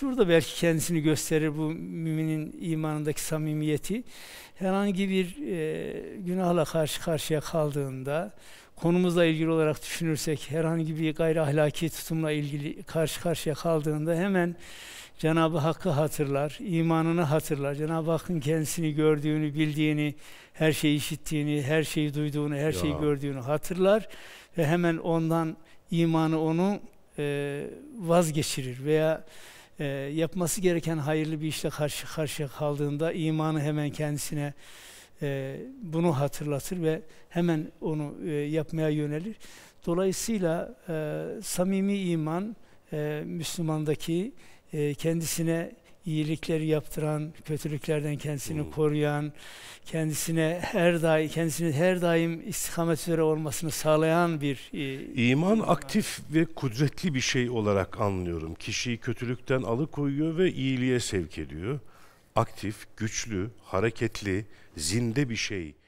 Şurada belki kendisini gösterir bu müminin imanındaki samimiyeti. Herhangi bir e, günahla karşı karşıya kaldığında, konumuzla ilgili olarak düşünürsek, herhangi bir gayri ahlaki tutumla ilgili karşı karşıya kaldığında hemen Cenab-ı Hakk'ı hatırlar, imanını hatırlar. Cenab-ı Hakk'ın kendisini gördüğünü, bildiğini, her şeyi işittiğini, her şeyi duyduğunu, her şeyi ya. gördüğünü hatırlar ve hemen ondan imanı onu e, vazgeçirir veya e, yapması gereken hayırlı bir işle karşı karşıya kaldığında imanı hemen kendisine e, bunu hatırlatır ve hemen onu e, yapmaya yönelir. Dolayısıyla e, samimi iman e, Müslümandaki e, kendisine iyilikleri yaptıran, kötülüklerden kendisini hmm. koruyan, kendisine her daim kendisini her daim istikamet üzere olmasını sağlayan bir e, iman e, aktif ve kudretli bir şey olarak anlıyorum. Kişiyi kötülükten alıkoyuyor ve iyiliğe sevk ediyor. Aktif, güçlü, hareketli, zinde bir şey